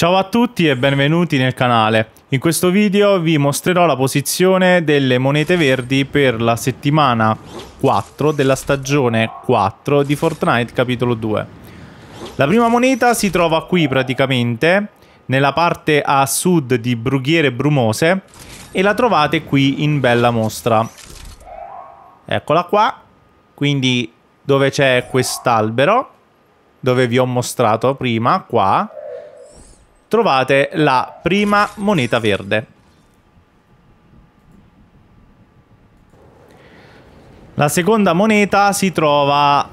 Ciao a tutti e benvenuti nel canale. In questo video vi mostrerò la posizione delle monete verdi per la settimana 4 della stagione 4 di Fortnite capitolo 2. La prima moneta si trova qui praticamente, nella parte a sud di Brughiere Brumose e la trovate qui in bella mostra. Eccola qua, quindi dove c'è quest'albero, dove vi ho mostrato prima, qua trovate la prima moneta verde. La seconda moneta si trova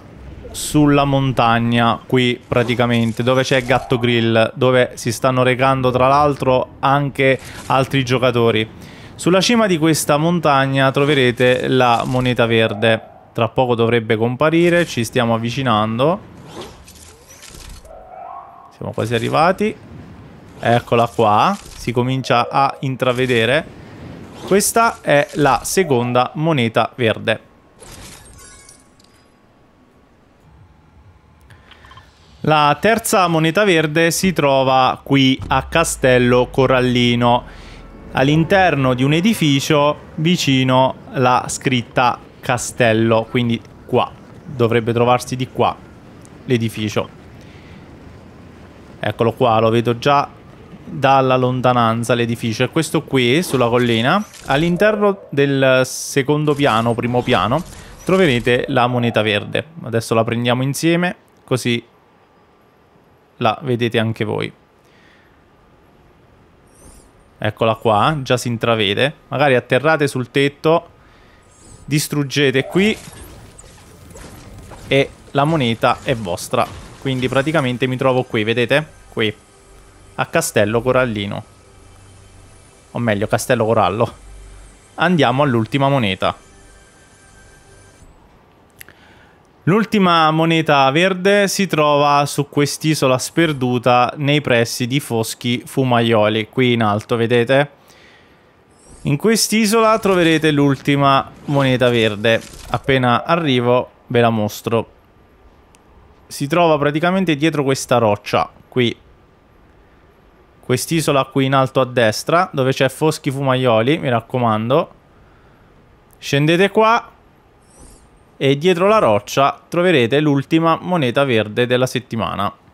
sulla montagna, qui praticamente, dove c'è Gatto Grill, dove si stanno recando tra l'altro anche altri giocatori. Sulla cima di questa montagna troverete la moneta verde. Tra poco dovrebbe comparire, ci stiamo avvicinando. Siamo quasi arrivati. Eccola qua. Si comincia a intravedere. Questa è la seconda moneta verde. La terza moneta verde si trova qui a Castello Corallino, all'interno di un edificio vicino alla scritta Castello, quindi qua, dovrebbe trovarsi di qua l'edificio. Eccolo qua, lo vedo già dalla lontananza l'edificio. È questo qui, sulla collina. All'interno del secondo piano, primo piano, troverete la moneta verde. Adesso la prendiamo insieme, così la vedete anche voi. Eccola qua, già si intravede. Magari atterrate sul tetto, distruggete qui e la moneta è vostra. Quindi praticamente mi trovo qui, vedete? Qui a Castello Corallino. O meglio, Castello Corallo. Andiamo all'ultima moneta. L'ultima moneta verde si trova su quest'isola sperduta nei pressi di Foschi Fumaioli, qui in alto, vedete? In quest'isola troverete l'ultima moneta verde. Appena arrivo ve la mostro. Si trova praticamente dietro questa roccia, qui Quest'isola qui in alto a destra, dove c'è Foschi Fumaioli, mi raccomando. Scendete qua e dietro la roccia troverete l'ultima moneta verde della settimana.